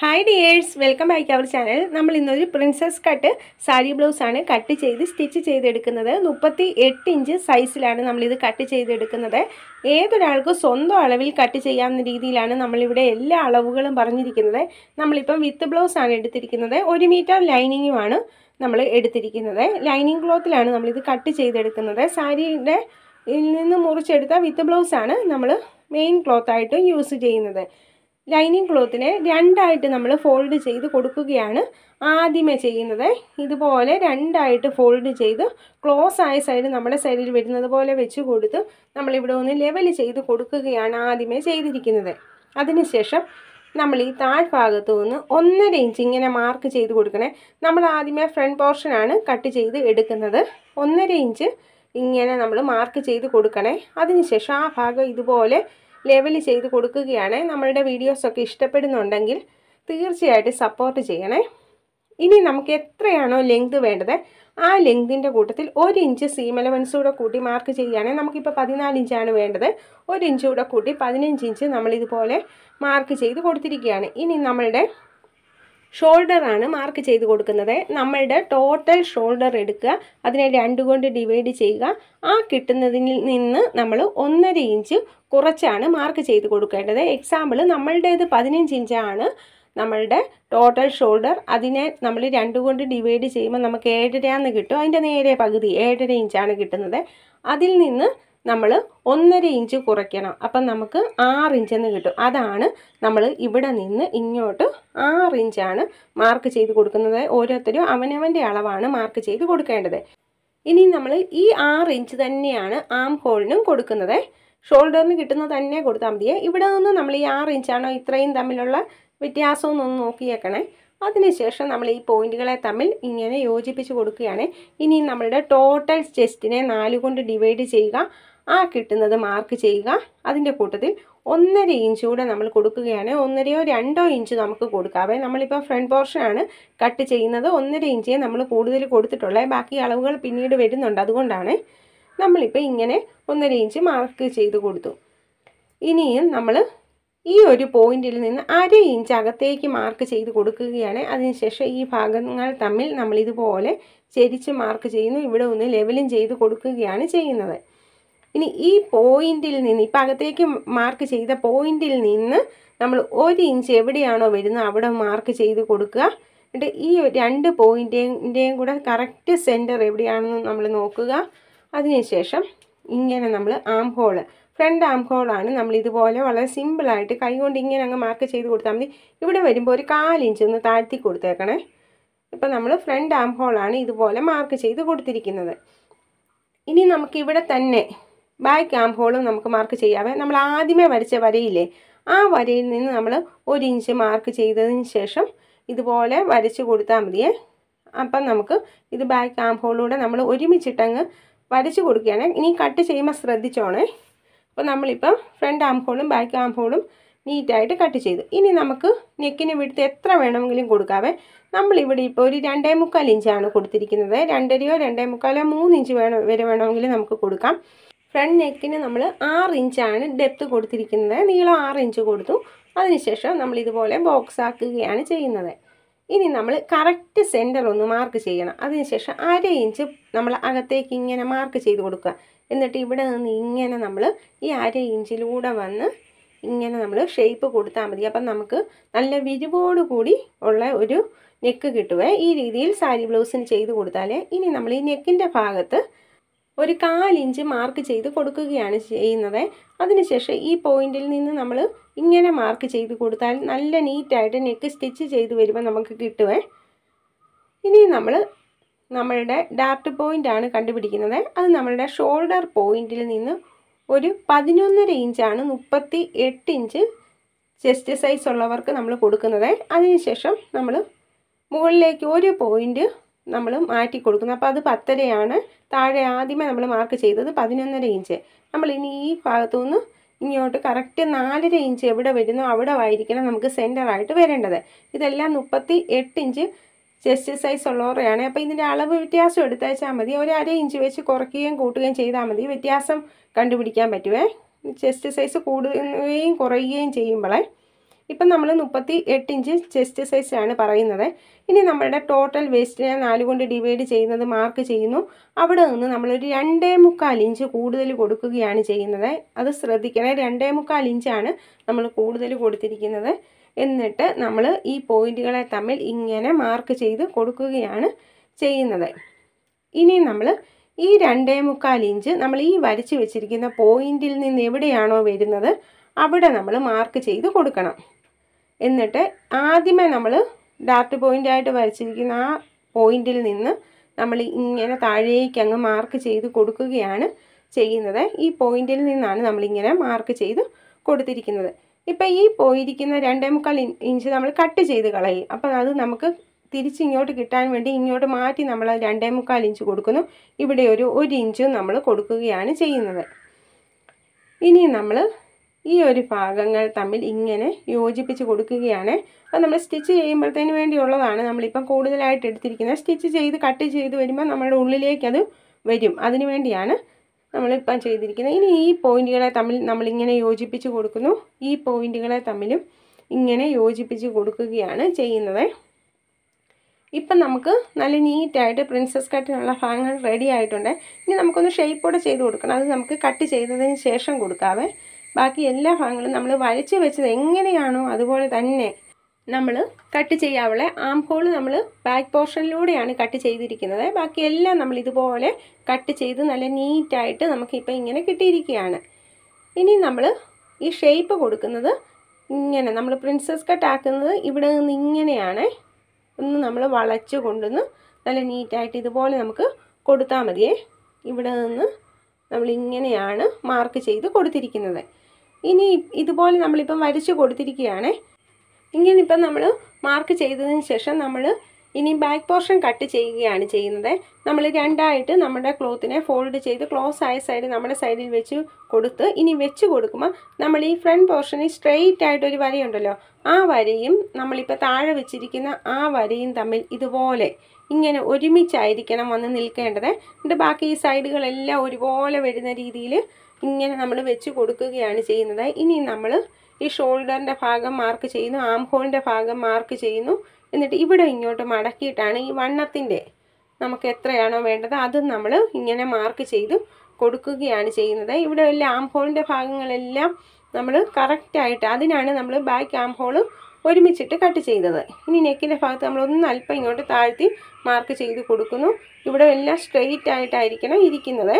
hi dears welcome back our channel നമ്മൾ ഇന്നൊരു princess cut sari ബ്ലൗസാണ് കട്ട് ചെയ്ത് സ്റ്റിച്ച് ചെയ്തെടുക്കുന്നത് മുപ്പത്തി എട്ട് ഇഞ്ച് സൈസിലാണ് നമ്മളിത് കട്ട് ചെയ്തെടുക്കുന്നത് ഏതൊരാൾക്കും സ്വന്തം അളവിൽ കട്ട് ചെയ്യാവുന്ന രീതിയിലാണ് നമ്മളിവിടെ എല്ലാ അളവുകളും പറഞ്ഞിരിക്കുന്നത് നമ്മളിപ്പം വിത്ത് ബ്ലൗസാണ് എടുത്തിരിക്കുന്നത് ഒരു മീറ്റർ ലൈനിങ്ങുമാണ് നമ്മൾ എടുത്തിരിക്കുന്നത് ലൈനിങ് ക്ലോത്തിലാണ് നമ്മളിത് കട്ട് ചെയ്തെടുക്കുന്നത് സാരിയുടെ നിന്ന് മുറിച്ചെടുത്ത വിത്ത് ബ്ലൗസാണ് നമ്മൾ മെയിൻ ക്ലോത്തായിട്ട് യൂസ് ചെയ്യുന്നത് ലൈനിങ് ക്ലോത്തിനെ രണ്ടായിട്ട് നമ്മൾ ഫോൾഡ് ചെയ്ത് കൊടുക്കുകയാണ് ആദ്യമേ ചെയ്യുന്നത് ഇതുപോലെ രണ്ടായിട്ട് ഫോൾഡ് ചെയ്ത് ക്ലോസ് ആയ സൈഡ് നമ്മുടെ സൈഡിൽ വരുന്നത് പോലെ വെച്ച് കൊടുത്ത് നമ്മളിവിടെ ഒന്ന് ലെവൽ ചെയ്ത് കൊടുക്കുകയാണ് ആദ്യമേ ചെയ്തിരിക്കുന്നത് അതിനുശേഷം നമ്മൾ ഈ താഴ്ഭാഗത്ത് നിന്ന് ഒന്നര ഇഞ്ച് ഇങ്ങനെ മാർക്ക് ചെയ്ത് കൊടുക്കണേ നമ്മൾ ആദ്യമേ ഫ്രണ്ട് പോർഷനാണ് കട്ട് ചെയ്ത് എടുക്കുന്നത് ഒന്നര ഇഞ്ച് ഇങ്ങനെ നമ്മൾ മാർക്ക് ചെയ്ത് കൊടുക്കണേ അതിനുശേഷം ആ ഭാഗം ഇതുപോലെ ലെവൽ ചെയ്ത് കൊടുക്കുകയാണ് നമ്മളുടെ വീഡിയോസൊക്കെ ഇഷ്ടപ്പെടുന്നുണ്ടെങ്കിൽ തീർച്ചയായിട്ടും സപ്പോർട്ട് ചെയ്യണേ ഇനി നമുക്ക് എത്രയാണോ ലെങ്ത് വേണ്ടത് ആ ലെങ്തിൻ്റെ കൂട്ടത്തിൽ ഒരു ഇഞ്ച് സീം എലവൻസ് കൂടെ കൂട്ടി മാർക്ക് ചെയ്യുകയാണെങ്കിൽ നമുക്കിപ്പോൾ പതിനാല് ഇഞ്ചാണ് വേണ്ടത് ഒരു ഇഞ്ച് കൂടെ കൂട്ടി പതിനഞ്ച് ഇഞ്ച് നമ്മളിതുപോലെ മാർക്ക് ചെയ്ത് കൊടുത്തിരിക്കുകയാണ് ഇനി നമ്മളുടെ ഷോൾഡർ ആണ് മാർക്ക് ചെയ്ത് കൊടുക്കുന്നത് നമ്മളുടെ ടോട്ടൽ ഷോൾഡർ എടുക്കുക അതിനെ രണ്ടു കൊണ്ട് ഡിവൈഡ് ചെയ്യുക ആ കിട്ടുന്നതിൽ നിന്ന് നമ്മൾ ഒന്നര ഇഞ്ച് കുറച്ചാണ് മാർക്ക് ചെയ്ത് കൊടുക്കേണ്ടത് എക്സാമ്പിൾ നമ്മളുടേത് പതിനഞ്ച് ഇഞ്ചാണ് നമ്മളുടെ ടോട്ടൽ ഷോൾഡർ അതിനെ നമ്മൾ രണ്ടു കൊണ്ട് ഡിവൈഡ് ചെയ്യുമ്പോൾ നമുക്ക് ഏഴരയാന്ന് കിട്ടും അതിൻ്റെ നേരെ പകുതി ഏഴര ഇഞ്ചാണ് കിട്ടുന്നത് അതിൽ നിന്ന് നമ്മൾ ഒന്നര ഇഞ്ച് കുറയ്ക്കണം അപ്പം നമുക്ക് ആറ് ഇഞ്ചെന്ന് കിട്ടും അതാണ് നമ്മൾ ഇവിടെ നിന്ന് ഇങ്ങോട്ട് ആറ് ഇഞ്ചാണ് മാർക്ക് ചെയ്ത് കൊടുക്കുന്നത് ഓരോരുത്തരും അവനവൻ്റെ അളവാണ് മാർക്ക് ചെയ്ത് കൊടുക്കേണ്ടത് ഇനി നമ്മൾ ഈ ആറ് ഇഞ്ച് തന്നെയാണ് ആം ഹോളിനും കൊടുക്കുന്നത് ഷോൾഡറിന് കിട്ടുന്ന തന്നെ കൊടുത്താൽ മതിയെ ഇവിടെ നിന്ന് നമ്മൾ ഈ ആറ് ഇഞ്ചാണോ ഇത്രയും തമ്മിലുള്ള വ്യത്യാസമൊന്നും ഒന്ന് നോക്കിയേക്കണേ അതിനുശേഷം നമ്മൾ ഈ പോയിന്റുകളെ തമ്മിൽ ഇങ്ങനെ യോജിപ്പിച്ച് കൊടുക്കുകയാണ് ഇനി നമ്മളുടെ ടോട്ടൽ ചെസ്റ്റിനെ നാല് കൊണ്ട് ഡിവൈഡ് ചെയ്യുക ആ കിട്ടുന്നത് മാർക്ക് ചെയ്യുക അതിൻ്റെ കൂട്ടത്തിൽ ഒന്നര ഇഞ്ച് കൂടെ നമ്മൾ കൊടുക്കുകയാണ് ഒന്നരയോ രണ്ടോ ഇഞ്ച് നമുക്ക് കൊടുക്കാവേ നമ്മളിപ്പോൾ ഫ്രണ്ട് പോർഷനാണ് കട്ട് ചെയ്യുന്നത് ഒന്നര ഇഞ്ചേ നമ്മൾ കൂടുതൽ കൊടുത്തിട്ടുള്ളേ ബാക്കി അളവുകൾ പിന്നീട് വരുന്നുണ്ട് അതുകൊണ്ടാണ് നമ്മളിപ്പോൾ ഇങ്ങനെ ഒന്നര ഇഞ്ച് മാർക്ക് ചെയ്ത് കൊടുത്തു ഇനിയും നമ്മൾ ഈ ഒരു പോയിന്റിൽ നിന്ന് അര ഇഞ്ച് അകത്തേക്ക് മാർക്ക് ചെയ്ത് കൊടുക്കുകയാണ് അതിനുശേഷം ഈ ഭാഗങ്ങൾ തമ്മിൽ നമ്മൾ ഇതുപോലെ ചരിച്ച് മാർക്ക് ചെയ്യുന്നു ഇവിടെ ഒന്ന് ലെവലും ചെയ്ത് കൊടുക്കുകയാണ് ചെയ്യുന്നത് ഇനി ഈ പോയിന്റിൽ നിന്ന് ഇപ്പം അകത്തേക്ക് മാർക്ക് ചെയ്ത പോയിന്റിൽ നിന്ന് നമ്മൾ ഒരു ഇഞ്ച് എവിടെയാണോ വരുന്നത് അവിടെ മാർക്ക് ചെയ്ത് കൊടുക്കുക എന്നിട്ട് ഈ രണ്ട് പോയിൻറ്റിൻ്റെയും കൂടെ കറക്റ്റ് സെൻറ്റർ എവിടെയാണെന്ന് നമ്മൾ നോക്കുക അതിനുശേഷം ഇങ്ങനെ നമ്മൾ ആം ഹോള് ഫ്രണ്ട് ആം ഹോളാണ് നമ്മൾ ഇതുപോലെ വളരെ സിമ്പിളായിട്ട് കൈകൊണ്ട് ഇങ്ങനെ അങ്ങ് മാർക്ക് ചെയ്ത് കൊടുത്താൽ മതി ഇവിടെ വരുമ്പോൾ ഒരു കാലിഞ്ച് ഒന്ന് താഴ്ത്തി കൊടുത്തേക്കണേ ഇപ്പം നമ്മൾ ഫ്രണ്ട് ആം ഹോളാണ് ഇതുപോലെ മാർക്ക് ചെയ്ത് കൊടുത്തിരിക്കുന്നത് ഇനി നമുക്കിവിടെ തന്നെ ബാക്ക് ആം ഹോളും നമുക്ക് മാർക്ക് ചെയ്യാവേ നമ്മൾ ആദ്യമേ വരച്ച വരയില്ലേ ആ വരയിൽ നിന്ന് നമ്മൾ ഒരു ഇഞ്ച് മാർക്ക് ചെയ്തതിന് ശേഷം ഇതുപോലെ വരച്ച് കൊടുത്താൽ മതിയേ അപ്പം നമുക്ക് ഇത് ബാക്ക് ആം ഹോളിലൂടെ നമ്മൾ ഒരുമിച്ചിട്ടങ്ങ് വരച്ച് കൊടുക്കുകയാണ് ഇനി കട്ട് ചെയ്യുമ്പോൾ ശ്രദ്ധിച്ചോണേ അപ്പോൾ നമ്മളിപ്പോൾ ഫ്രണ്ട് ആം ഹോളും ബാക്ക് ആം ഹോളും നീറ്റായിട്ട് കട്ട് ചെയ്തു ഇനി നമുക്ക് നെക്കിന് വിടുത്ത് എത്ര വേണമെങ്കിലും കൊടുക്കാവേ നമ്മളിവിടെ ഇപ്പോൾ ഒരു രണ്ടേ മുക്കാൽ ഇഞ്ചാണ് കൊടുത്തിരിക്കുന്നത് രണ്ടരയോ രണ്ടേ മുക്കാലോ മൂന്നിഞ്ച് ഇഞ്ച് വേണം വരെ വേണമെങ്കിലും നമുക്ക് കൊടുക്കാം ഫ്രണ്ട് നെക്കിന് നമ്മൾ ആറ് ഇഞ്ചാണ് ഡെപ്ത് കൊടുത്തിരിക്കുന്നത് നീളം ആറ് ഇഞ്ച് കൊടുത്തു അതിനുശേഷം നമ്മൾ ഇതുപോലെ ബോക്സ് ആക്കുകയാണ് ചെയ്യുന്നത് ഇനി നമ്മൾ കറക്റ്റ് സെൻറ്റർ ഒന്ന് മാർക്ക് ചെയ്യണം അതിനുശേഷം അര ഇഞ്ച് നമ്മൾ അകത്തേക്ക് ഇങ്ങനെ മാർക്ക് ചെയ്ത് കൊടുക്കുക എന്നിട്ട് ഇവിടെ നിന്ന് ഇങ്ങനെ നമ്മൾ ഈ അര ഇഞ്ചിലൂടെ വന്ന് ഇങ്ങനെ നമ്മൾ ഷേപ്പ് കൊടുത്താൽ മതി അപ്പം നമുക്ക് നല്ല വിരിവോട് കൂടി ഉള്ള ഒരു നെക്ക് കിട്ടുവേ ഈ രീതിയിൽ സാരി ബ്ലൗസിന് ചെയ്ത് കൊടുത്താൽ ഇനി നമ്മൾ ഈ നെക്കിൻ്റെ ഭാഗത്ത് ഒരു കാലിഞ്ച് മാർക്ക് ചെയ്ത് കൊടുക്കുകയാണ് ചെയ്യുന്നത് അതിനുശേഷം ഈ പോയിന്റിൽ നിന്ന് നമ്മൾ ഇങ്ങനെ മാർക്ക് ചെയ്ത് കൊടുത്താൽ നല്ല നീറ്റായിട്ട് നെക്ക് സ്റ്റിച്ച് ചെയ്ത് വരുമ്പോൾ നമുക്ക് കിട്ടുവേ ഇനി നമ്മൾ നമ്മളുടെ ഡാർട്ട് പോയിൻ്റ് ആണ് കണ്ടുപിടിക്കുന്നത് അത് നമ്മളുടെ ഷോൾഡർ പോയിന്റിൽ നിന്ന് ഒരു പതിനൊന്നര ഇഞ്ചാണ് മുപ്പത്തി എട്ട് ഇഞ്ച് ചെസ്റ്റ് സൈസ് ഉള്ളവർക്ക് നമ്മൾ കൊടുക്കുന്നത് അതിനുശേഷം നമ്മൾ മുകളിലേക്ക് ഒരു പോയിൻറ്റ് നമ്മൾ മാറ്റി കൊടുക്കുന്നു അപ്പോൾ അത് പത്തരയാണ് താഴെ ആദ്യമേ നമ്മൾ മാർക്ക് ചെയ്തത് പതിനൊന്നര ഇഞ്ച് നമ്മൾ ഇനി ഈ ഭാഗത്തു നിന്ന് ഇങ്ങോട്ട് കറക്റ്റ് നാലര ഇഞ്ച് എവിടെ വരുന്നോ അവിടെ ആയിരിക്കണം നമുക്ക് സെൻറ്ററായിട്ട് വരേണ്ടത് ഇതെല്ലാം മുപ്പത്തി എട്ട് ഇഞ്ച് ചെസ്റ്റ് സൈസ് ഉള്ളവരെയാണ് അപ്പോൾ ഇതിൻ്റെ അളവ് വ്യത്യാസം എടുത്തയച്ചാൽ മതി ഒരു അര ഇഞ്ച് വെച്ച് കുറയ്ക്കുകയും കൂട്ടുകയും ചെയ്താൽ മതി വ്യത്യാസം കണ്ടുപിടിക്കാൻ പറ്റുമേ ചെസ്റ്റ് സൈസ് കൂടുകയും കുറയുകയും ചെയ്യുമ്പോളേ ഇപ്പം നമ്മൾ മുപ്പത്തി എട്ട് ഇഞ്ച് ചെസ്റ്റ് സൈസാണ് പറയുന്നത് ഇനി നമ്മളുടെ ടോട്ടൽ വേസ്റ്റിനെ നാല് കൊണ്ട് ഡിവൈഡ് ചെയ്യുന്നത് മാർക്ക് ചെയ്യുന്നു അവിടെ നിന്ന് നമ്മളൊരു രണ്ടേ മുക്കാൽ ഇഞ്ച് കൂടുതൽ കൊടുക്കുകയാണ് ചെയ്യുന്നത് അത് ശ്രദ്ധിക്കണേ രണ്ടേ മുക്കാൽ ഇഞ്ചാണ് നമ്മൾ കൂടുതൽ കൊടുത്തിരിക്കുന്നത് എന്നിട്ട് നമ്മൾ ഈ പോയിന്റുകളെ തമ്മിൽ ഇങ്ങനെ മാർക്ക് ചെയ്ത് കൊടുക്കുകയാണ് ചെയ്യുന്നത് ഇനി നമ്മൾ ഈ രണ്ടേ മുക്കാൽ ഇഞ്ച് നമ്മൾ ഈ വരച്ച് വെച്ചിരിക്കുന്ന പോയിന്റിൽ നിന്ന് എവിടെയാണോ വരുന്നത് അവിടെ നമ്മൾ മാർക്ക് ചെയ്ത് കൊടുക്കണം എന്നിട്ട് ആദ്യമേ നമ്മൾ ഡാർട്ട് പോയിൻ്റായിട്ട് വരച്ചിരിക്കുന്ന ആ പോയിന്റിൽ നിന്ന് നമ്മൾ ഇങ്ങനെ താഴേക്ക് അങ്ങ് മാർക്ക് ചെയ്ത് കൊടുക്കുകയാണ് ചെയ്യുന്നത് ഈ പോയിന്റിൽ നിന്നാണ് നമ്മളിങ്ങനെ മാർക്ക് ചെയ്ത് കൊടുത്തിരിക്കുന്നത് ഇപ്പം ഈ പോയിരിക്കുന്ന രണ്ടേ മുക്കാൽ ഇഞ്ച് നമ്മൾ കട്ട് ചെയ്ത് കളയും അപ്പം അത് നമുക്ക് തിരിച്ച് ഇങ്ങോട്ട് കിട്ടാൻ വേണ്ടി ഇങ്ങോട്ട് മാറ്റി നമ്മൾ രണ്ടേ മുക്കാൽ ഇഞ്ച് കൊടുക്കുന്നു ഇവിടെ ഒരു ഒരു ഇഞ്ചും നമ്മൾ കൊടുക്കുകയാണ് ചെയ്യുന്നത് ഇനി നമ്മൾ ഈ ഒരു ഭാഗങ്ങൾ തമ്മിൽ ഇങ്ങനെ യോജിപ്പിച്ച് കൊടുക്കുകയാണ് അപ്പം നമ്മൾ സ്റ്റിച്ച് ചെയ്യുമ്പോഴത്തേന് വേണ്ടിയുള്ളതാണ് നമ്മളിപ്പം കൂടുതലായിട്ട് എടുത്തിരിക്കുന്നത് സ്റ്റിച്ച് ചെയ്ത് കട്ട് ചെയ്ത് വരുമ്പോൾ നമ്മുടെ ഉള്ളിലേക്കത് വരും അതിനു വേണ്ടിയാണ് നമ്മളിപ്പം ചെയ്തിരിക്കുന്നത് ഇനി ഈ പോയിന്റുകളെ തമ്മിൽ നമ്മളിങ്ങനെ യോജിപ്പിച്ച് കൊടുക്കുന്നു ഈ പോയിന്റുകളെ തമ്മിലും ഇങ്ങനെ യോജിപ്പിച്ച് കൊടുക്കുകയാണ് ചെയ്യുന്നത് ഇപ്പം നമുക്ക് നല്ല നീറ്റായിട്ട് പ്രിൻസസ് കട്ടിനുള്ള ഭാഗങ്ങൾ റെഡി ആയിട്ടുണ്ട് ഇനി നമുക്കൊന്ന് ഷെയ്പ്പോടെ ചെയ്ത് കൊടുക്കണം അത് നമുക്ക് കട്ട് ചെയ്തതിന് ശേഷം കൊടുക്കാവേ ബാക്കി എല്ലാ ഭാഗങ്ങളും നമ്മൾ വരച്ച് വെച്ചത് എങ്ങനെയാണോ അതുപോലെ തന്നെ നമ്മൾ കട്ട് ചെയ്യാവുള്ള ആം ഹോൾ നമ്മൾ ബാക്ക് പോർഷനിലൂടെയാണ് കട്ട് ചെയ്തിരിക്കുന്നത് ബാക്കി എല്ലാം നമ്മൾ ഇതുപോലെ കട്ട് ചെയ്ത് നല്ല നീറ്റായിട്ട് നമുക്കിപ്പോൾ ഇങ്ങനെ കിട്ടിയിരിക്കുകയാണ് ഇനി നമ്മൾ ഈ ഷേപ്പ് കൊടുക്കുന്നത് ഇങ്ങനെ നമ്മൾ പ്രിൻസസ് കട്ട് ആക്കുന്നത് ഇവിടെ നിന്ന് ഇങ്ങനെയാണ് ഒന്ന് നമ്മൾ വളച്ച് കൊണ്ടുവന്ന് നല്ല നീറ്റായിട്ട് ഇതുപോലെ നമുക്ക് കൊടുത്താൽ മതിയേ ഇവിടെ നിന്ന് നമ്മൾ ഇങ്ങനെയാണ് മാർക്ക് ചെയ്ത് കൊടുത്തിരിക്കുന്നത് ഇനി ഇതുപോലെ നമ്മളിപ്പം വരച്ചു കൊടുത്തിരിക്കുകയാണ് ഇങ്ങനെ ഇപ്പം നമ്മൾ മാർക്ക് ചെയ്തതിന് ശേഷം നമ്മൾ ഇനി ബാക്ക് പോർഷൻ കട്ട് ചെയ്യുകയാണ് ചെയ്യുന്നത് നമ്മൾ രണ്ടായിട്ട് നമ്മുടെ ക്ലോത്തിനെ ഫോൾഡ് ചെയ്ത് ക്ലോസ് ആയ സൈഡ് നമ്മുടെ സൈഡിൽ വെച്ച് കൊടുത്ത് ഇനി വെച്ച് കൊടുക്കുമ്പോൾ നമ്മൾ ഈ ഫ്രണ്ട് പോർഷന് സ്ട്രെയിറ്റ് ആയിട്ടൊരു വരയുണ്ടല്ലോ ആ വരയും നമ്മളിപ്പോൾ താഴെ വെച്ചിരിക്കുന്ന ആ വരയും തമ്മിൽ ഇതുപോലെ ഇങ്ങനെ ഒരുമിച്ചായിരിക്കണം വന്ന് നിൽക്കേണ്ടത് എന്നിട്ട് ബാക്കി ഈ സൈഡുകളെല്ലാം ഒരുപോലെ വരുന്ന രീതിയിൽ ഇങ്ങനെ നമ്മൾ വെച്ച് കൊടുക്കുകയാണ് ചെയ്യുന്നത് ഇനി നമ്മൾ ഈ ഷോൾഡറിൻ്റെ ഭാഗം മാർക്ക് ചെയ്യുന്നു ആം ഹോളിൻ്റെ ഭാഗം മാർക്ക് ചെയ്യുന്നു എന്നിട്ട് ഇവിടെ ഇങ്ങോട്ട് മടക്കിയിട്ടാണ് ഈ വണ്ണത്തിൻ്റെ നമുക്ക് എത്രയാണോ വേണ്ടത് അതും നമ്മൾ ഇങ്ങനെ മാർക്ക് ചെയ്ത് കൊടുക്കുകയാണ് ചെയ്യുന്നത് ഇവിടെ എല്ലാം ആം ഹോളിൻ്റെ ഭാഗങ്ങളെല്ലാം നമ്മൾ കറക്റ്റായിട്ട് അതിനാണ് നമ്മൾ ബാക്ക് ആം ഹോൾ ഒരുമിച്ചിട്ട് കട്ട് ചെയ്തത് ഇനി നെക്കിൻ്റെ ഭാഗത്ത് നമ്മൾ ഒന്ന് അല്പം ഇങ്ങോട്ട് താഴ്ത്തി മാർക്ക് ചെയ്ത് കൊടുക്കുന്നു ഇവിടെ എല്ലാം സ്ട്രെയിറ്റ് ആയിട്ടായിരിക്കണം ഇരിക്കുന്നത്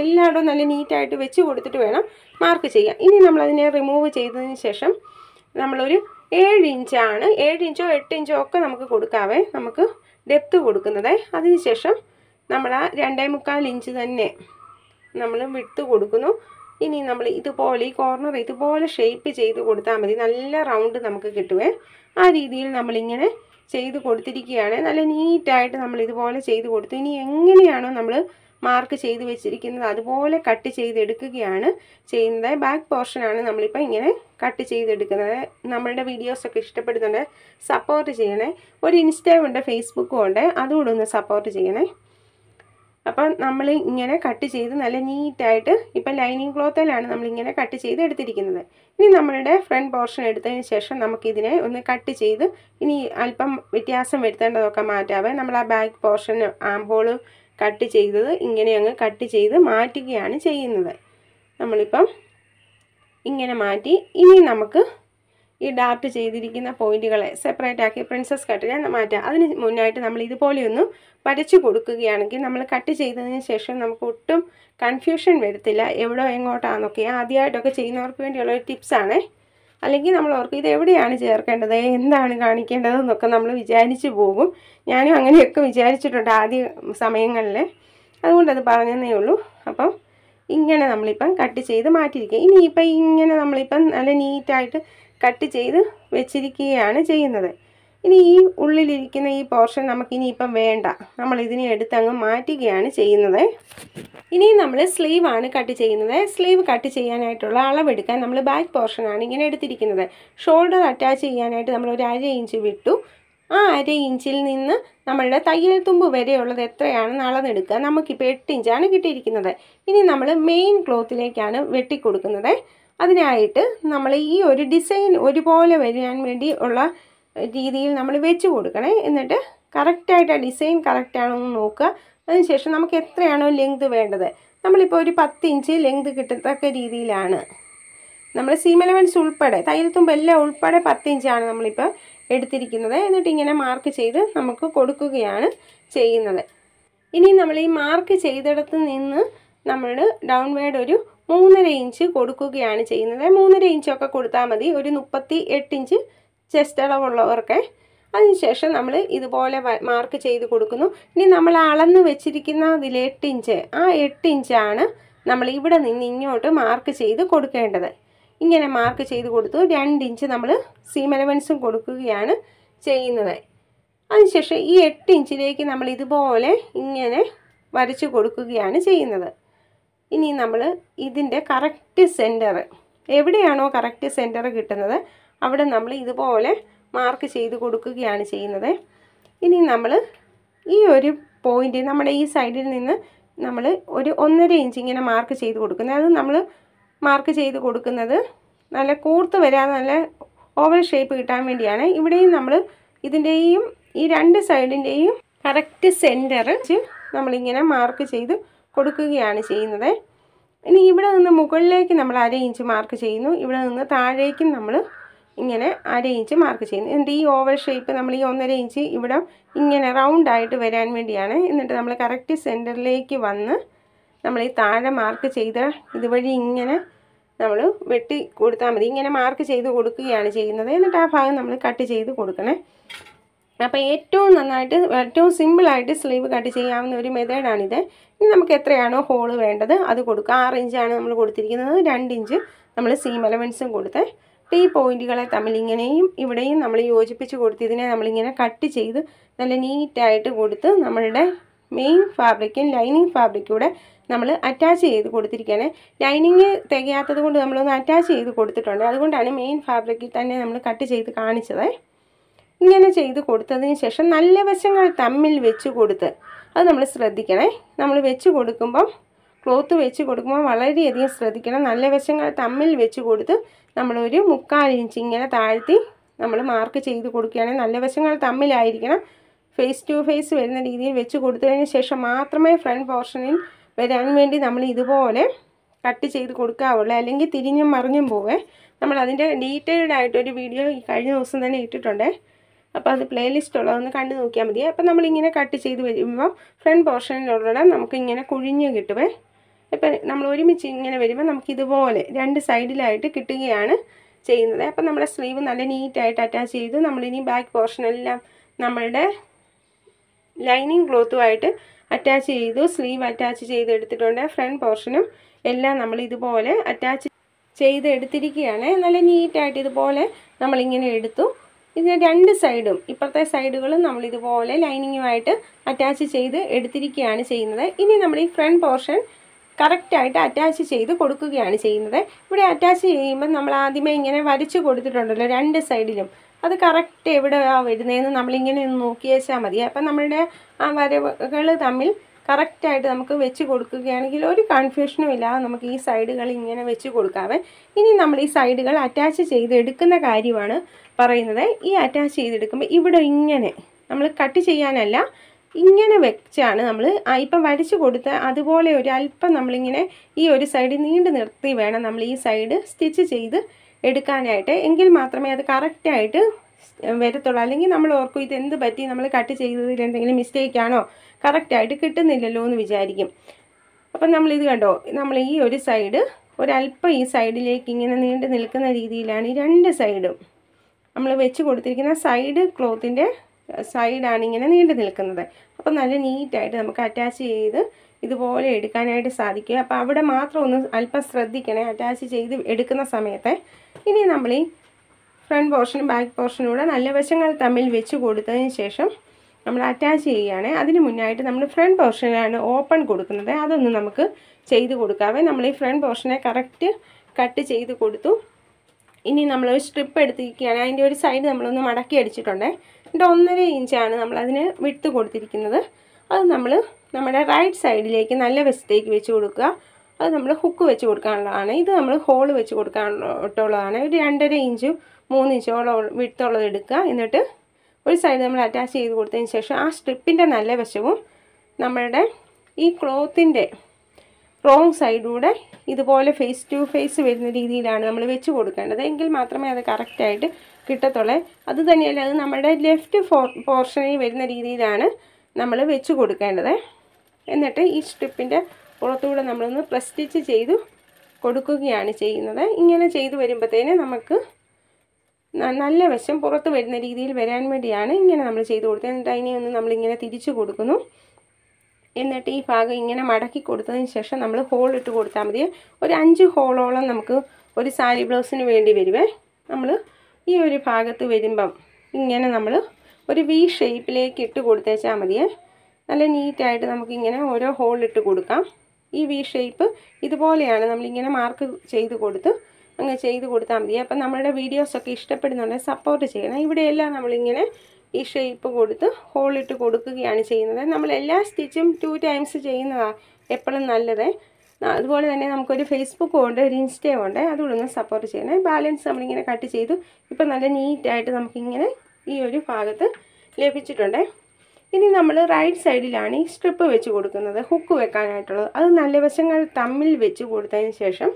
എല്ലായിടവും നല്ല നീറ്റായിട്ട് വെച്ച് കൊടുത്തിട്ട് വേണം മാർക്ക് ചെയ്യാൻ ഇനി നമ്മളതിനെ റിമൂവ് ചെയ്തതിന് ശേഷം നമ്മളൊരു ഏഴ് ഇഞ്ചാണ് ഏഴ് ഇഞ്ചോ എട്ട് ഇഞ്ചോ ഒക്കെ നമുക്ക് കൊടുക്കാവേ നമുക്ക് ഡെപ്ത്ത് കൊടുക്കുന്നത് അതിനുശേഷം നമ്മൾ ആ രണ്ടേ മുക്കാൽ ഇഞ്ച് തന്നെ നമ്മൾ വിട്ട് കൊടുക്കുന്നു ഇനി നമ്മൾ ഇതുപോലെ ഈ കോർണർ ഇതുപോലെ ഷേപ്പ് ചെയ്ത് കൊടുത്താൽ മതി നല്ല റൗണ്ട് നമുക്ക് കിട്ടുവേ ആ രീതിയിൽ നമ്മളിങ്ങനെ ചെയ്ത് കൊടുത്തിരിക്കുകയാണ് നല്ല നീറ്റായിട്ട് നമ്മൾ ഇതുപോലെ ചെയ്ത് കൊടുത്തു ഇനി എങ്ങനെയാണോ നമ്മൾ മാർക്ക് ചെയ്ത് വെച്ചിരിക്കുന്നത് അതുപോലെ കട്ട് ചെയ്തെടുക്കുകയാണ് ചെയ്യുന്നത് ബാക്ക് പോർഷനാണ് നമ്മളിപ്പോൾ ഇങ്ങനെ കട്ട് ചെയ്തെടുക്കുന്നത് നമ്മളുടെ വീഡിയോസൊക്കെ ഇഷ്ടപ്പെടുന്നുണ്ട് സപ്പോർട്ട് ചെയ്യണേ ഒരു ഇൻസ്റ്റയും ഉണ്ട് ഫേസ്ബുക്കും ഉണ്ട് അതുകൂടെ ഒന്ന് സപ്പോർട്ട് ചെയ്യണേ അപ്പം നമ്മൾ ഇങ്ങനെ കട്ട് ചെയ്ത് നല്ല നീറ്റായിട്ട് ഇപ്പം ലൈനിങ് ക്ലോത്തിലാണ് നമ്മളിങ്ങനെ കട്ട് ചെയ്ത് എടുത്തിരിക്കുന്നത് ഇനി നമ്മളുടെ ഫ്രണ്ട് പോർഷൻ എടുത്തതിന് ശേഷം നമുക്കിതിനെ ഒന്ന് കട്ട് ചെയ്ത് ഇനി അല്പം വ്യത്യാസം വരുത്തേണ്ടതൊക്കെ മാറ്റാവേ നമ്മൾ ആ ബാക്ക് പോർഷൻ ആം കട്ട് ചെയ്തത് ഇങ്ങനെ അങ്ങ് കട്ട് ചെയ്ത് മാറ്റുകയാണ് ചെയ്യുന്നത് നമ്മളിപ്പം ഇങ്ങനെ മാറ്റി ഇനി നമുക്ക് ഈ ഡാർട്ട് ചെയ്തിരിക്കുന്ന പോയിന്റുകളെ സെപ്പറേറ്റ് ആക്കി പ്രിൻസസ് കട്ട് ഞാൻ മാറ്റാം അതിന് മുന്നായിട്ട് നമ്മൾ ഒന്ന് വരച്ചു കൊടുക്കുകയാണെങ്കിൽ നമ്മൾ കട്ട് ചെയ്തതിന് ശേഷം നമുക്ക് ഒട്ടും കൺഫ്യൂഷൻ വരത്തില്ല എവിടെ എങ്ങോട്ടാണെന്നൊക്കെ ആദ്യമായിട്ടൊക്കെ ചെയ്യുന്നവർക്ക് വേണ്ടിയുള്ള ഒരു ടിപ്സാണേ അല്ലെങ്കിൽ നമ്മൾ ഓർക്കും എവിടെയാണ് ചേർക്കേണ്ടത് എന്താണ് കാണിക്കേണ്ടതെന്നൊക്കെ നമ്മൾ വിചാരിച്ചു പോകും ഞാനും അങ്ങനെയൊക്കെ വിചാരിച്ചിട്ടുണ്ട് ആദ്യ സമയങ്ങളിൽ അതുകൊണ്ട് അത് പറഞ്ഞതേ ഉള്ളൂ അപ്പം ഇങ്ങനെ നമ്മളിപ്പം കട്ട് ചെയ്ത് മാറ്റിയിരിക്കുക ഇനിയിപ്പം ഇങ്ങനെ നമ്മളിപ്പം നല്ല നീറ്റായിട്ട് കട്ട് ചെയ്ത് വെച്ചിരിക്കുകയാണ് ചെയ്യുന്നത് ഇനി ഈ ഉള്ളിലിരിക്കുന്ന ഈ പോർഷൻ നമുക്കിനിയിപ്പം വേണ്ട നമ്മൾ ഇതിനെ എടുത്തങ്ങ് മാറ്റുകയാണ് ചെയ്യുന്നത് ഇനി നമ്മൾ സ്ലീവ് ആണ് കട്ട് ചെയ്യുന്നത് സ്ലീവ് കട്ട് ചെയ്യാനായിട്ടുള്ള അളവെടുക്കാൻ നമ്മൾ ബാക്ക് പോർഷനാണ് ഇങ്ങനെ എടുത്തിരിക്കുന്നത് ഷോൾഡർ അറ്റാച്ച് ചെയ്യാനായിട്ട് നമ്മൾ ഒരു അര ഇഞ്ച് വിട്ടു ആ അര ഇഞ്ചിൽ നിന്ന് നമ്മളുടെ തയ്യൽ തുമ്പ് വരെയുള്ളത് എത്രയാണെന്ന് അളന്നെടുക്കുക നമുക്കിപ്പോൾ എട്ട് ഇഞ്ചാണ് കിട്ടിയിരിക്കുന്നത് ഇനി നമ്മൾ മെയിൻ ക്ലോത്തിലേക്കാണ് വെട്ടിക്കൊടുക്കുന്നത് അതിനായിട്ട് നമ്മൾ ഈ ഒരു ഡിസൈൻ ഒരുപോലെ വരാൻ വേണ്ടി ഉള്ള രീതിയിൽ നമ്മൾ വെച്ച് കൊടുക്കണേ എന്നിട്ട് കറക്റ്റായിട്ട് ആ ഡിസൈൻ കറക്റ്റാണോ എന്ന് നോക്കുക അതിനുശേഷം നമുക്ക് എത്രയാണോ ലെങ്ത് വേണ്ടത് നമ്മളിപ്പോൾ ഒരു പത്ത് ഇഞ്ച് ലെങ്ത് കിട്ടത്തക്ക രീതിയിലാണ് നമ്മൾ സീമലവൻസ് ഉൾപ്പെടെ തയ്യൽ എല്ലാം ഉൾപ്പെടെ പത്ത് ഇഞ്ചാണ് നമ്മളിപ്പോൾ എടുത്തിരിക്കുന്നത് എന്നിട്ട് ഇങ്ങനെ മാർക്ക് ചെയ്ത് നമുക്ക് കൊടുക്കുകയാണ് ചെയ്യുന്നത് ഇനി നമ്മൾ ഈ മാർക്ക് ചെയ്തിടത്ത് നിന്ന് നമ്മൾ ഡൗൺവേഡ് ഒരു മൂന്നര ഇഞ്ച് കൊടുക്കുകയാണ് ചെയ്യുന്നത് മൂന്നര ഇഞ്ചൊക്കെ കൊടുത്താൽ മതി ഒരു മുപ്പത്തി ഇഞ്ച് ചെസ്റ്റ് അളവുള്ളവർക്ക് അതിനുശേഷം നമ്മൾ ഇതുപോലെ മാർക്ക് ചെയ്ത് കൊടുക്കുന്നു ഇനി നമ്മൾ അളന്ന് വെച്ചിരിക്കുന്ന എട്ട് ഇഞ്ച് ആ എട്ട് ഇഞ്ചാണ് നമ്മൾ ഇവിടെ നിന്ന് ഇങ്ങോട്ട് മാർക്ക് ചെയ്ത് കൊടുക്കേണ്ടത് ഇങ്ങനെ മാർക്ക് ചെയ്ത് കൊടുത്തു രണ്ട് ഇഞ്ച് നമ്മൾ സീം എലവൻസും കൊടുക്കുകയാണ് ചെയ്യുന്നത് അതിനുശേഷം ഈ എട്ട് ഇഞ്ചിലേക്ക് നമ്മൾ ഇതുപോലെ ഇങ്ങനെ വരച്ചു കൊടുക്കുകയാണ് ചെയ്യുന്നത് ഇനി നമ്മൾ ഇതിൻ്റെ കറക്റ്റ് സെൻറ്റർ എവിടെയാണോ കറക്റ്റ് സെൻറ്റർ കിട്ടുന്നത് അവിടെ നമ്മൾ ഇതുപോലെ മാർക്ക് ചെയ്ത് കൊടുക്കുകയാണ് ചെയ്യുന്നത് ഇനി നമ്മൾ ഈ ഒരു പോയിൻ്റ് നമ്മുടെ ഈ സൈഡിൽ നിന്ന് നമ്മൾ ഒരു ഒന്നര ഇഞ്ച് ഇങ്ങനെ മാർക്ക് ചെയ്ത് കൊടുക്കുന്നത് അത് നമ്മൾ മാർക്ക് ചെയ്ത് കൊടുക്കുന്നത് നല്ല കൂർത്ത് വരാതെ നല്ല ഓവൽ ഷേപ്പ് കിട്ടാൻ വേണ്ടിയാണ് ഇവിടെയും നമ്മൾ ഇതിൻ്റെയും ഈ രണ്ട് സൈഡിൻ്റെയും കറക്റ്റ് സെൻറ്റർ നമ്മളിങ്ങനെ മാർക്ക് ചെയ്ത് കൊടുക്കുകയാണ് ചെയ്യുന്നത് ഇനി ഇവിടെ നിന്ന് മുകളിലേക്ക് നമ്മൾ അര ഇഞ്ച് മാർക്ക് ചെയ്യുന്നു ഇവിടെ നിന്ന് താഴേക്കും നമ്മൾ ഇങ്ങനെ അര ഇഞ്ച് മാർക്ക് ചെയ്യുന്നത് എന്നിട്ട് ഈ ഓവൽ ഷേപ്പ് നമ്മൾ ഈ ഒന്നര ഇഞ്ച് ഇവിടെ ഇങ്ങനെ റൗണ്ട് ആയിട്ട് വരാൻ വേണ്ടിയാണ് എന്നിട്ട് നമ്മൾ കറക്റ്റ് സെൻറ്ററിലേക്ക് വന്ന് നമ്മൾ ഈ താഴെ മാർക്ക് ചെയ്ത ഇതുവഴി ഇങ്ങനെ നമ്മൾ വെട്ടി കൊടുത്താൽ മതി ഇങ്ങനെ മാർക്ക് ചെയ്ത് കൊടുക്കുകയാണ് ചെയ്യുന്നത് എന്നിട്ട് ആ ഭാഗം നമ്മൾ കട്ട് ചെയ്ത് കൊടുക്കണേ അപ്പോൾ ഏറ്റവും നന്നായിട്ട് ഏറ്റവും സിമ്പിളായിട്ട് സ്ലീവ് കട്ട് ചെയ്യാവുന്ന ഒരു മെത്തേഡാണിത് ഇനി നമുക്ക് എത്രയാണോ ഹോള് വേണ്ടത് അത് കൊടുക്കുക ആറ് ഇഞ്ചാണ് നമ്മൾ കൊടുത്തിരിക്കുന്നത് രണ്ട് ഇഞ്ച് നമ്മൾ സീം എലവൻസും കൊടുത്തേ ഈ പോയിന്റുകളെ തമ്മിൽ ഇങ്ങനെയും ഇവിടെയും നമ്മൾ യോജിപ്പിച്ച് കൊടുത്ത് ഇതിനെ നമ്മളിങ്ങനെ കട്ട് ചെയ്ത് നല്ല നീറ്റായിട്ട് കൊടുത്ത് നമ്മളുടെ മെയിൻ ഫാബ്രിക്കും ലൈനിങ് ഫാബ്രിക്കൂടെ നമ്മൾ അറ്റാച്ച് ചെയ്ത് കൊടുത്തിരിക്കുകയാണ് ലൈനിങ് തികയാത്തത് കൊണ്ട് നമ്മളൊന്ന് അറ്റാച്ച് ചെയ്ത് കൊടുത്തിട്ടുണ്ട് അതുകൊണ്ടാണ് മെയിൻ ഫാബ്രിക്കിൽ തന്നെ നമ്മൾ കട്ട് ചെയ്ത് കാണിച്ചത് ഇങ്ങനെ ചെയ്ത് കൊടുത്തതിന് ശേഷം നല്ല വശങ്ങൾ തമ്മിൽ വെച്ച് കൊടുത്ത് അത് നമ്മൾ ശ്രദ്ധിക്കണേ നമ്മൾ വെച്ച് കൊടുക്കുമ്പം ക്ലോത്ത് വെച്ച് കൊടുക്കുമ്പോൾ വളരെയധികം ശ്രദ്ധിക്കണം നല്ല വശങ്ങൾ തമ്മിൽ വെച്ച് കൊടുത്ത് നമ്മളൊരു മുക്കാൽ ഇഞ്ച് ഇങ്ങനെ താഴ്ത്തി നമ്മൾ മാർക്ക് ചെയ്ത് കൊടുക്കുകയാണെങ്കിൽ നല്ല വശങ്ങൾ തമ്മിലായിരിക്കണം ഫേസ് ടു ഫേസ് വരുന്ന രീതിയിൽ വെച്ച് കൊടുത്തതിന് ശേഷം മാത്രമേ ഫ്രണ്ട് പോർഷനിൽ വരാൻ വേണ്ടി നമ്മൾ ഇതുപോലെ കട്ട് ചെയ്ത് കൊടുക്കാവുള്ളൂ അല്ലെങ്കിൽ തിരിഞ്ഞും മറിഞ്ഞും പോവേ നമ്മൾ അതിൻ്റെ ഡീറ്റെയിൽഡ് ആയിട്ടൊരു വീഡിയോ കഴിഞ്ഞ ദിവസം തന്നെ ഇട്ടിട്ടുണ്ട് അപ്പോൾ അത് പ്ലേലിസ്റ്റ് ഉള്ളതൊന്ന് കണ്ടു നോക്കിയാൽ മതി അപ്പോൾ നമ്മളിങ്ങനെ കട്ട് ചെയ്ത് വരുമ്പോൾ ഫ്രണ്ട് പോർഷനിലുള്ള നമുക്കിങ്ങനെ ഇങ്ങനെ കുഴിഞ്ഞ് കിട്ടുമേ ഇപ്പം നമ്മൾ ഒരുമിച്ച് ഇങ്ങനെ വരുമ്പോൾ നമുക്ക് ഇതുപോലെ രണ്ട് സൈഡിലായിട്ട് കിട്ടുകയാണ് ചെയ്യുന്നത് അപ്പം നമ്മുടെ സ്ലീവ് നല്ല നീറ്റായിട്ട് അറ്റാച്ച് ചെയ്ത് നമ്മളിനി ബാക്ക് പോർഷനെല്ലാം നമ്മളുടെ ലൈനിങ് ക്ലോത്തുമായിട്ട് അറ്റാച്ച് ചെയ്തു സ്ലീവ് അറ്റാച്ച് ചെയ്ത് എടുത്തിട്ടുണ്ട് ഫ്രണ്ട് പോർഷനും എല്ലാം നമ്മൾ ഇതുപോലെ അറ്റാച്ച് ചെയ്ത് എടുത്തിരിക്കുകയാണ് നല്ല നീറ്റായിട്ട് ഇതുപോലെ നമ്മളിങ്ങനെ എടുത്തു ഇതിന് രണ്ട് സൈഡും ഇപ്പുറത്തെ സൈഡുകളും നമ്മൾ ഇതുപോലെ ലൈനിങ്ങുമായിട്ട് അറ്റാച്ച് ചെയ്ത് എടുത്തിരിക്കുകയാണ് ചെയ്യുന്നത് ഇനി നമ്മൾ ഈ ഫ്രണ്ട് പോർഷൻ കറക്റ്റായിട്ട് അറ്റാച്ച് ചെയ്ത് കൊടുക്കുകയാണ് ചെയ്യുന്നത് ഇവിടെ അറ്റാച്ച് ചെയ്യുമ്പോൾ നമ്മൾ ആദ്യമേ ഇങ്ങനെ വരച്ച് കൊടുത്തിട്ടുണ്ടല്ലോ രണ്ട് സൈഡിലും അത് കറക്റ്റ് എവിടെയാണ് വരുന്നതെന്ന് നമ്മളിങ്ങനെ നോക്കി വെച്ചാൽ മതി അപ്പം നമ്മളുടെ ആ വരവുകൾ തമ്മിൽ കറക്റ്റായിട്ട് നമുക്ക് വെച്ച് കൊടുക്കുകയാണെങ്കിൽ ഒരു കൺഫ്യൂഷനും ഇല്ലാതെ നമുക്ക് ഈ സൈഡുകൾ ഇങ്ങനെ വെച്ച് കൊടുക്കാവേ ഇനി നമ്മൾ ഈ സൈഡുകൾ അറ്റാച്ച് ചെയ്ത് എടുക്കുന്ന കാര്യമാണ് പറയുന്നത് ഈ അറ്റാച്ച് ചെയ്തെടുക്കുമ്പോൾ ഇവിടെ ഇങ്ങനെ നമ്മൾ കട്ട് ചെയ്യാനല്ല ഇങ്ങനെ വെച്ചാണ് നമ്മൾ ഇപ്പം വരച്ചു കൊടുത്ത അതുപോലെ ഒരു അല്പം നമ്മളിങ്ങനെ ഈ ഒരു സൈഡ് നീണ്ടു നിർത്തി വേണം നമ്മൾ ഈ സൈഡ് സ്റ്റിച്ച് ചെയ്ത് എടുക്കാനായിട്ട് എങ്കിൽ മാത്രമേ അത് കറക്റ്റായിട്ട് വരത്തുള്ളൂ അല്ലെങ്കിൽ നമ്മൾ ഓർക്കും ഇത് എന്ത് പറ്റി നമ്മൾ കട്ട് ചെയ്തതിൽ എന്തെങ്കിലും മിസ്റ്റേക്കാണോ കറക്റ്റായിട്ട് കിട്ടുന്നില്ലല്ലോ എന്ന് വിചാരിക്കും അപ്പം നമ്മളിത് കണ്ടോ നമ്മൾ ഈ ഒരു സൈഡ് ഒരല്പം ഈ സൈഡിലേക്ക് ഇങ്ങനെ നീണ്ടു നിൽക്കുന്ന രീതിയിലാണ് ഈ രണ്ട് സൈഡും നമ്മൾ വെച്ച് കൊടുത്തിരിക്കുന്ന സൈഡ് ക്ലോത്തിൻ്റെ സൈഡാണ് ഇങ്ങനെ നീണ്ടു നിൽക്കുന്നത് അപ്പോൾ നല്ല നീറ്റായിട്ട് നമുക്ക് അറ്റാച്ച് ചെയ്ത് ഇതുപോലെ എടുക്കാനായിട്ട് സാധിക്കുക അപ്പോൾ അവിടെ മാത്രം ഒന്ന് അല്പം ശ്രദ്ധിക്കണേ അറ്റാച്ച് ചെയ്ത് എടുക്കുന്ന സമയത്ത് ഇനി നമ്മൾ ഈ ഫ്രണ്ട് പോർഷനും ബാക്ക് പോർഷനും കൂടെ നല്ല വശങ്ങൾ തമ്മിൽ വെച്ച് കൊടുത്തതിന് ശേഷം നമ്മൾ അറ്റാച്ച് ചെയ്യുകയാണ് അതിന് മുന്നായിട്ട് നമ്മൾ ഫ്രണ്ട് പോർഷനാണ് ഓപ്പൺ കൊടുക്കുന്നത് അതൊന്ന് നമുക്ക് ചെയ്ത് കൊടുക്കാവേ നമ്മൾ ഈ ഫ്രണ്ട് പോർഷനെ കറക്റ്റ് കട്ട് ചെയ്ത് കൊടുത്തു ഇനി നമ്മൾ ഒരു സ്ട്രിപ്പ് എടുത്തിരിക്കുകയാണ് അതിൻ്റെ ഒരു സൈഡ് നമ്മളൊന്ന് മടക്കി അടിച്ചിട്ടുണ്ടേ എന്നിട്ട് ഒന്നര ഇഞ്ചാണ് നമ്മളതിന് വിട്ട് കൊടുത്തിരിക്കുന്നത് അത് നമ്മൾ നമ്മുടെ റൈറ്റ് സൈഡിലേക്ക് നല്ല വശത്തേക്ക് വെച്ച് കൊടുക്കുക അത് നമ്മൾ ഹുക്ക് വെച്ച് കൊടുക്കാനുള്ളതാണ് ഇത് നമ്മൾ ഹോൾ വെച്ച് കൊടുക്കാനുള്ളതാണ് ഒരു രണ്ടര ഇഞ്ചും മൂന്ന് ഇഞ്ചോളം വിട്ടുള്ളത് എടുക്കുക എന്നിട്ട് ഒരു സൈഡ് നമ്മൾ അറ്റാച്ച് ചെയ്ത് കൊടുത്തതിന് ശേഷം ആ സ്ട്രിപ്പിൻ്റെ നല്ല വശവും നമ്മളുടെ ഈ ക്ലോത്തിൻ്റെ റോങ് സൈഡിലൂടെ ഇതുപോലെ ഫേസ് ടു ഫേസ് വരുന്ന രീതിയിലാണ് നമ്മൾ വെച്ച് കൊടുക്കേണ്ടത് എങ്കിൽ മാത്രമേ അത് കറക്റ്റായിട്ട് കിട്ടത്തുള്ളേ അത് തന്നെയല്ല അത് നമ്മുടെ ലെഫ്റ്റ് പോർഷനിൽ വരുന്ന രീതിയിലാണ് നമ്മൾ വെച്ച് കൊടുക്കേണ്ടത് എന്നിട്ട് ഈ സ്ട്രിപ്പിൻ്റെ പുറത്തുകൂടെ നമ്മളൊന്ന് പ്രസ് സ്റ്റിച്ച് ചെയ്തു കൊടുക്കുകയാണ് ചെയ്യുന്നത് ഇങ്ങനെ ചെയ്തു വരുമ്പോഴത്തേന് നമുക്ക് നല്ല വശം പുറത്ത് വരുന്ന രീതിയിൽ വരാൻ വേണ്ടിയാണ് ഇങ്ങനെ നമ്മൾ ചെയ്ത് കൊടുത്തത് എന്നിട്ട് അതിനെ ഒന്ന് നമ്മളിങ്ങനെ തിരിച്ചു കൊടുക്കുന്നു എന്നിട്ട് ഈ ഭാഗം ഇങ്ങനെ മടക്കി കൊടുത്തതിന് ശേഷം നമ്മൾ ഹോൾ ഇട്ട് കൊടുത്താൽ മതി ഒരു അഞ്ച് ഹോളോളം നമുക്ക് ഒരു സാരി ബ്ലൗസിന് വേണ്ടി വരുവേ നമ്മൾ ഈ ഒരു ഭാഗത്ത് വരുമ്പം ഇങ്ങനെ നമ്മൾ ഒരു വി ഷേപ്പിലേക്ക് ഇട്ട് കൊടുത്തേച്ചാൽ മതിയേ നല്ല നീറ്റായിട്ട് നമുക്കിങ്ങനെ ഓരോ ഹോളിട്ട് കൊടുക്കാം ഈ വി ഷേപ്പ് ഇതുപോലെയാണ് നമ്മളിങ്ങനെ മാർക്ക് ചെയ്ത് കൊടുത്ത് അങ്ങ് ചെയ്ത് കൊടുത്താൽ മതി അപ്പം നമ്മളുടെ വീഡിയോസൊക്കെ ഇഷ്ടപ്പെടുന്നുണ്ടെങ്കിൽ സപ്പോർട്ട് ചെയ്യണം ഇവിടെയെല്ലാം നമ്മളിങ്ങനെ ഈ ഷേപ്പ് കൊടുത്ത് ഹോളിട്ട് കൊടുക്കുകയാണ് ചെയ്യുന്നത് നമ്മൾ എല്ലാ സ്റ്റിച്ചും ടു ടൈംസ് ചെയ്യുന്നതാണ് എപ്പോഴും നല്ലത് അതുപോലെ തന്നെ നമുക്കൊരു ഫേസ്ബുക്കും ഉണ്ട് ഒരു ഇൻസ്റ്റയും ഉണ്ട് അതുകൊണ്ടൊന്ന് സപ്പോർട്ട് ചെയ്യണേ ബാലൻസ് നമ്മളിങ്ങനെ കട്ട് ചെയ്തു ഇപ്പം നല്ല നീറ്റായിട്ട് നമുക്കിങ്ങനെ ഈ ഒരു ഭാഗത്ത് ലഭിച്ചിട്ടുണ്ട് ഇനി നമ്മൾ റൈറ്റ് സൈഡിലാണ് ഈ സ്ട്രിപ്പ് വെച്ച് കൊടുക്കുന്നത് ഹുക്ക് വെക്കാനായിട്ടുള്ളത് അത് നല്ല വശങ്ങൾ തമ്മിൽ വെച്ച് കൊടുത്തതിന് ശേഷം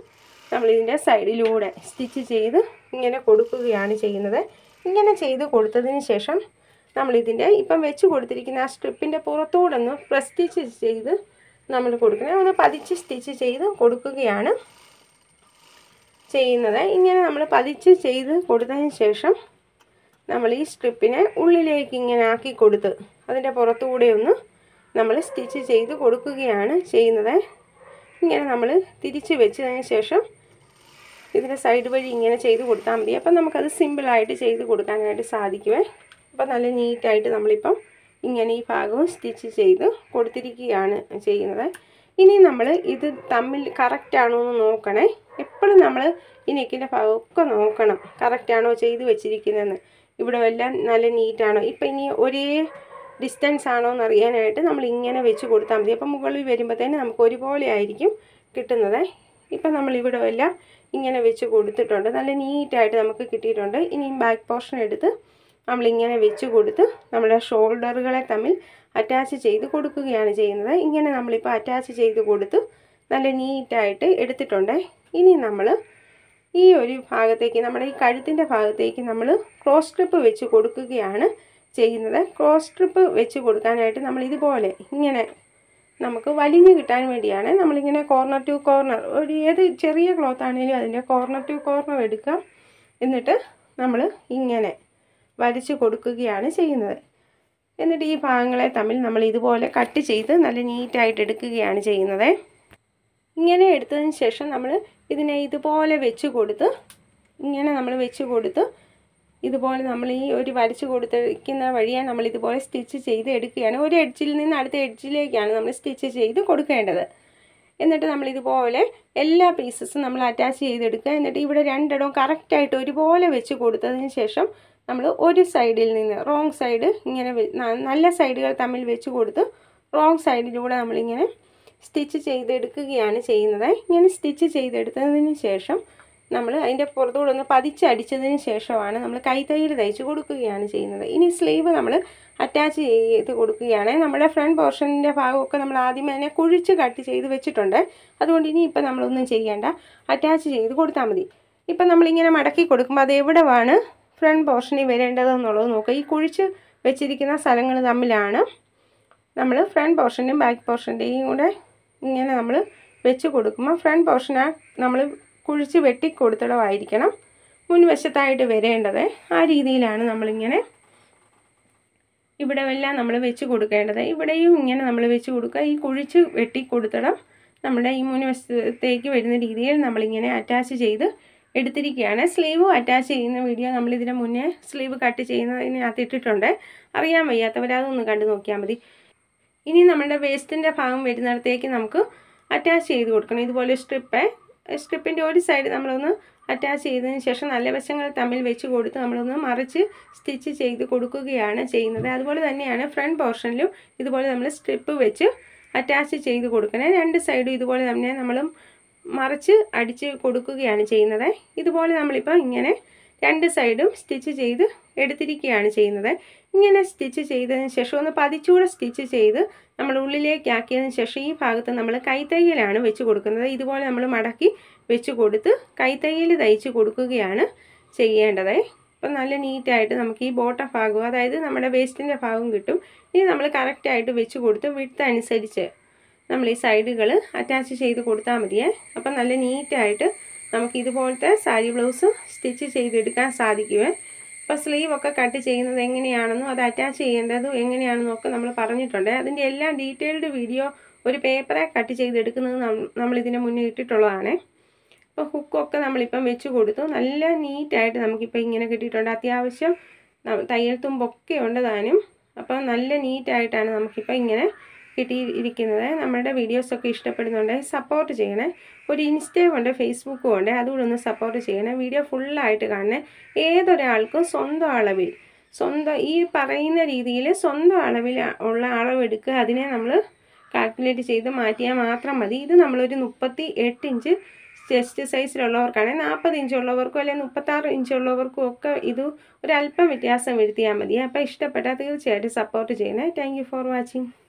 നമ്മളിതിൻ്റെ സൈഡിലൂടെ സ്റ്റിച്ച് ചെയ്ത് ഇങ്ങനെ കൊടുക്കുകയാണ് ചെയ്യുന്നത് ഇങ്ങനെ ചെയ്ത് കൊടുത്തതിന് ശേഷം നമ്മളിതിൻ്റെ ഇപ്പം വെച്ച് കൊടുത്തിരിക്കുന്ന ആ സ്ട്രിപ്പിൻ്റെ ഒന്ന് പ്രസ് സ്റ്റിച്ച് ചെയ്ത് നമ്മൾ കൊടുക്കണം ഒന്ന് പതിച്ച് സ്റ്റിച്ച് ചെയ്ത് കൊടുക്കുകയാണ് ചെയ്യുന്നത് ഇങ്ങനെ നമ്മൾ പതിച്ച് ചെയ്ത് കൊടുത്തതിന് ശേഷം നമ്മൾ ഈ സ്ട്രിപ്പിനെ ഉള്ളിലേക്ക് ഇങ്ങനെ ആക്കി കൊടുത്ത് അതിൻ്റെ പുറത്തുകൂടെ ഒന്ന് നമ്മൾ സ്റ്റിച്ച് ചെയ്ത് കൊടുക്കുകയാണ് ചെയ്യുന്നത് ഇങ്ങനെ നമ്മൾ തിരിച്ച് വെച്ചതിന് ശേഷം ഇതിൻ്റെ സൈഡ് വഴി ഇങ്ങനെ ചെയ്ത് കൊടുത്താൽ മതി അപ്പം നമുക്കത് സിമ്പിളായിട്ട് ചെയ്ത് കൊടുക്കാനായിട്ട് സാധിക്കുമേ അപ്പം നല്ല നീറ്റായിട്ട് നമ്മളിപ്പം ഇങ്ങനെ ഈ ഭാഗവും സ്റ്റിച്ച് ചെയ്ത് കൊടുത്തിരിക്കുകയാണ് ചെയ്യുന്നത് ഇനി നമ്മൾ ഇത് തമ്മിൽ കറക്റ്റാണോ എന്ന് നോക്കണേ എപ്പോഴും നമ്മൾ ഈ നെക്കിൻ്റെ ഭാഗമൊക്കെ നോക്കണം കറക്റ്റാണോ ചെയ്ത് വെച്ചിരിക്കുന്നതെന്ന് ഇവിടെ എല്ലാം നല്ല നീറ്റാണോ ഇപ്പം ഇനി ഒരേ ഡിസ്റ്റൻസ് ആണോ എന്ന് അറിയാനായിട്ട് നമ്മൾ ഇങ്ങനെ വെച്ച് കൊടുത്താൽ മതി അപ്പം മുകളിൽ വരുമ്പോഴത്തേന് നമുക്ക് ഒരുപോലെ ആയിരിക്കും കിട്ടുന്നത് ഇപ്പം നമ്മളിവിടെ എല്ലാം ഇങ്ങനെ വെച്ച് കൊടുത്തിട്ടുണ്ട് നല്ല നീറ്റായിട്ട് നമുക്ക് കിട്ടിയിട്ടുണ്ട് ഇനി ബാക്ക് പോർഷൻ എടുത്ത് നമ്മളിങ്ങനെ വെച്ച് കൊടുത്ത് നമ്മുടെ ഷോൾഡറുകളെ തമ്മിൽ അറ്റാച്ച് ചെയ്ത് കൊടുക്കുകയാണ് ചെയ്യുന്നത് ഇങ്ങനെ നമ്മളിപ്പോൾ അറ്റാച്ച് ചെയ്ത് കൊടുത്ത് നല്ല നീറ്റായിട്ട് എടുത്തിട്ടുണ്ട് ഇനി നമ്മൾ ഈ ഒരു ഭാഗത്തേക്ക് നമ്മുടെ ഈ കഴുത്തിൻ്റെ ഭാഗത്തേക്ക് നമ്മൾ ക്രോസ് സ്ട്രിപ്പ് വെച്ച് കൊടുക്കുകയാണ് ചെയ്യുന്നത് ക്രോസ് സ്ട്രിപ്പ് വെച്ച് കൊടുക്കാനായിട്ട് നമ്മൾ ഇതുപോലെ ഇങ്ങനെ നമുക്ക് വലിഞ്ഞ് കിട്ടാൻ വേണ്ടിയാണ് നമ്മളിങ്ങനെ കോർണർ ടു കോർണർ ഒരു ഏത് ചെറിയ ക്ലോത്ത് ആണെങ്കിലും അതിൻ്റെ കോർണർ ടു കോർണർ എടുക്കാം എന്നിട്ട് നമ്മൾ ഇങ്ങനെ വലിച്ച് കൊടുക്കുകയാണ് ചെയ്യുന്നത് എന്നിട്ട് ഈ ഭാഗങ്ങളെ തമ്മിൽ നമ്മൾ ഇതുപോലെ കട്ട് ചെയ്ത് നല്ല നീറ്റായിട്ട് എടുക്കുകയാണ് ചെയ്യുന്നത് ഇങ്ങനെ എടുത്തതിന് ശേഷം നമ്മൾ ഇതിനെ ഇതുപോലെ വെച്ച് കൊടുത്ത് ഇങ്ങനെ നമ്മൾ വെച്ച് കൊടുത്ത് ഇതുപോലെ നമ്മൾ ഈ ഒരു വരച്ച് കൊടുത്തിരിക്കുന്ന വഴിയാണ് നമ്മൾ ഇതുപോലെ സ്റ്റിച്ച് ചെയ്ത് എടുക്കുകയാണ് ഒരു എഡ്ജിൽ നിന്ന് അടുത്ത എഡ്ജിലേക്കാണ് നമ്മൾ സ്റ്റിച്ച് ചെയ്ത് കൊടുക്കേണ്ടത് എന്നിട്ട് നമ്മൾ ഇതുപോലെ എല്ലാ പീസസും നമ്മൾ അറ്റാച്ച് ചെയ്തെടുക്കുക എന്നിട്ട് ഇവിടെ രണ്ടിടവും കറക്റ്റായിട്ട് ഒരുപോലെ വെച്ച് കൊടുത്തതിന് ശേഷം നമ്മൾ ഒരു സൈഡിൽ നിന്ന് റോങ് സൈഡ് ഇങ്ങനെ നല്ല സൈഡുകൾ തമ്മിൽ വെച്ച് കൊടുത്ത് റോങ് സൈഡിലൂടെ നമ്മളിങ്ങനെ സ്റ്റിച്ച് ചെയ്തെടുക്കുകയാണ് ചെയ്യുന്നത് ഇങ്ങനെ സ്റ്റിച്ച് ചെയ്തെടുത്തതിന് ശേഷം നമ്മൾ അതിൻ്റെ പുറത്തുകൂടെ ഒന്ന് പതിച്ചടിച്ചതിന് ശേഷമാണ് നമ്മൾ കൈത്തയ്യിൽ തയ്ച്ച് കൊടുക്കുകയാണ് ചെയ്യുന്നത് ഇനി സ്ലീവ് നമ്മൾ അറ്റാച്ച് ചെയ്ത് കൊടുക്കുകയാണ് നമ്മുടെ ഫ്രണ്ട് പോർഷൻ്റെ ഭാഗമൊക്കെ നമ്മൾ ആദ്യമേ തന്നെ കുഴിച്ച് കട്ട് ചെയ്ത് വെച്ചിട്ടുണ്ട് അതുകൊണ്ട് ഇനി ഇപ്പം നമ്മളൊന്നും ചെയ്യേണ്ട അറ്റാച്ച് ചെയ്ത് കൊടുത്താൽ മതി ഇപ്പം നമ്മളിങ്ങനെ മടക്കി കൊടുക്കുമ്പോൾ അത് എവിടെയാണ് ഫ്രണ്ട് പോർഷനിൽ വരേണ്ടതെന്നുള്ളത് നോക്കുക ഈ കുഴിച്ച് വെച്ചിരിക്കുന്ന സ്ഥലങ്ങൾ തമ്മിലാണ് നമ്മൾ ഫ്രണ്ട് പോർഷൻ്റെയും ബാക്ക് പോർഷൻ്റെയും കൂടെ ഇങ്ങനെ നമ്മൾ വെച്ച് കൊടുക്കുമ്പോൾ ഫ്രണ്ട് പോർഷനാണ് നമ്മൾ കുഴിച്ച് വെട്ടി മുൻവശത്തായിട്ട് വരേണ്ടത് ആ രീതിയിലാണ് നമ്മളിങ്ങനെ ഇവിടെ എല്ലാം നമ്മൾ വെച്ച് കൊടുക്കേണ്ടത് ഇവിടെയും ഇങ്ങനെ നമ്മൾ വെച്ച് കൊടുക്കുക ഈ കുഴിച്ച് വെട്ടി നമ്മുടെ ഈ മുൻവശത്തേക്ക് വരുന്ന രീതിയിൽ നമ്മളിങ്ങനെ അറ്റാച്ച് ചെയ്ത് എടുത്തിരിക്കുകയാണ് സ്ലീവ് അറ്റാച്ച് ചെയ്യുന്ന വീഡിയോ നമ്മളിതിന് മുന്നേ സ്ലീവ് കട്ട് ചെയ്യുന്നതിനകത്ത് ഇട്ടിട്ടുണ്ട് അറിയാൻ വയ്യാത്തവർ അതൊന്ന് കണ്ടു നോക്കിയാൽ മതി ഇനി നമ്മുടെ വേസ്റ്റിൻ്റെ ഭാഗം വരുന്നിടത്തേക്ക് നമുക്ക് അറ്റാച്ച് ചെയ്ത് കൊടുക്കണം ഇതുപോലെ സ്ട്രിപ്പ് സ്ട്രിപ്പിൻ്റെ ഒരു സൈഡ് നമ്മളൊന്ന് അറ്റാച്ച് ചെയ്തതിന് ശേഷം നല്ല വശങ്ങൾ തമ്മിൽ വെച്ച് കൊടുത്ത് നമ്മളൊന്ന് മറിച്ച് സ്റ്റിച്ച് ചെയ്ത് കൊടുക്കുകയാണ് ചെയ്യുന്നത് അതുപോലെ തന്നെയാണ് ഫ്രണ്ട് പോർഷനിലും ഇതുപോലെ നമ്മൾ സ്ട്രിപ്പ് വെച്ച് അറ്റാച്ച് ചെയ്ത് കൊടുക്കണേ രണ്ട് സൈഡും ഇതുപോലെ തന്നെ നമ്മൾ മറിച്ച് അടിച്ച് കൊടുക്കുകയാണ് ചെയ്യുന്നത് ഇതുപോലെ നമ്മളിപ്പോൾ ഇങ്ങനെ രണ്ട് സൈഡും സ്റ്റിച്ച് ചെയ്ത് എടുത്തിരിക്കുകയാണ് ചെയ്യുന്നത് ഇങ്ങനെ സ്റ്റിച്ച് ചെയ്തതിന് ശേഷം ഒന്ന് പതിച്ചൂടെ സ്റ്റിച്ച് ചെയ്ത് നമ്മൾ ഉള്ളിലേക്കാക്കിയതിന് ശേഷം ഈ ഭാഗത്ത് നമ്മൾ കൈത്തയ്യലാണ് വെച്ച് കൊടുക്കുന്നത് ഇതുപോലെ നമ്മൾ മടക്കി വെച്ച് കൊടുത്ത് കൈത്തയ്യൽ തയ്ച്ച് കൊടുക്കുകയാണ് ചെയ്യേണ്ടത് അപ്പം നല്ല നീറ്റായിട്ട് നമുക്ക് ഈ ബോട്ട ഭാഗവും അതായത് നമ്മുടെ വേസ്റ്റിൻ്റെ ഭാഗവും കിട്ടും ഇനി നമ്മൾ കറക്റ്റായിട്ട് വെച്ച് കൊടുത്ത് വിട്ട് അനുസരിച്ച് നമ്മൾ ഈ സൈഡുകൾ അറ്റാച്ച് ചെയ്ത് കൊടുത്താൽ മതിയേ അപ്പം നല്ല നീറ്റായിട്ട് നമുക്ക് ഇതുപോലത്തെ സാരി ബ്ലൗസ് സ്റ്റിച്ച് ചെയ്തെടുക്കാൻ സാധിക്കുമേ അപ്പോൾ സ്ലീവൊക്കെ കട്ട് ചെയ്യുന്നത് എങ്ങനെയാണെന്നും അത് അറ്റാച്ച് ചെയ്യേണ്ടതും എങ്ങനെയാണെന്നും ഒക്കെ നമ്മൾ പറഞ്ഞിട്ടുണ്ട് അതിൻ്റെ എല്ലാം ഡീറ്റെയിൽഡ് വീഡിയോ ഒരു പേപ്പറെ കട്ട് ചെയ്തെടുക്കുന്നത് നമ്മൾ ഇതിന് മുന്നേ ഇട്ടിട്ടുള്ളതാണ് അപ്പോൾ ഹുക്കൊക്കെ നമ്മളിപ്പം വെച്ച് കൊടുത്തു നല്ല നീറ്റായിട്ട് നമുക്കിപ്പോൾ ഇങ്ങനെ കിട്ടിയിട്ടുണ്ട് അത്യാവശ്യം തയ്യൽ തുമ്പൊക്കെ ഉണ്ട് താനും അപ്പോൾ നല്ല നീറ്റായിട്ടാണ് നമുക്കിപ്പോൾ ഇങ്ങനെ കിട്ടിയിരിക്കുന്നത് നമ്മളുടെ വീഡിയോസൊക്കെ ഇഷ്ടപ്പെടുന്നുണ്ടെങ്കിൽ സപ്പോർട്ട് ചെയ്യണേ ഒരു ഇൻസ്റ്റയും ഉണ്ട് ഫേസ്ബുക്കും ഉണ്ട് അതുകൂടെ ഒന്ന് സപ്പോർട്ട് ചെയ്യണേ വീഡിയോ ഫുള്ളായിട്ട് കാണണേ ഏതൊരാൾക്കും സ്വന്തം അളവിൽ സ്വന്തം ഈ പറയുന്ന രീതിയിൽ സ്വന്തം അളവിൽ ഉള്ള അളവെടുക്കുക അതിനെ നമ്മൾ കാൽക്കുലേറ്റ് ചെയ്ത് മാറ്റിയാൽ മാത്രം മതി ഇത് നമ്മളൊരു മുപ്പത്തി എട്ട് ഇഞ്ച് ചെസ്റ്റ് സൈസിലുള്ളവർക്കാണെങ്കിൽ നാൽപ്പത് ഇഞ്ചുള്ളവർക്കും അല്ലെങ്കിൽ മുപ്പത്താറ് ഇഞ്ചുള്ളവർക്കും ഒക്കെ ഇത് ഒരല്പം വ്യത്യാസം വരുത്തിയാൽ മതി അപ്പോൾ ഇഷ്ടപ്പെട്ടാൽ തീർച്ചയായിട്ടും സപ്പോർട്ട് ചെയ്യണേ താങ്ക് ഫോർ വാച്ചിങ്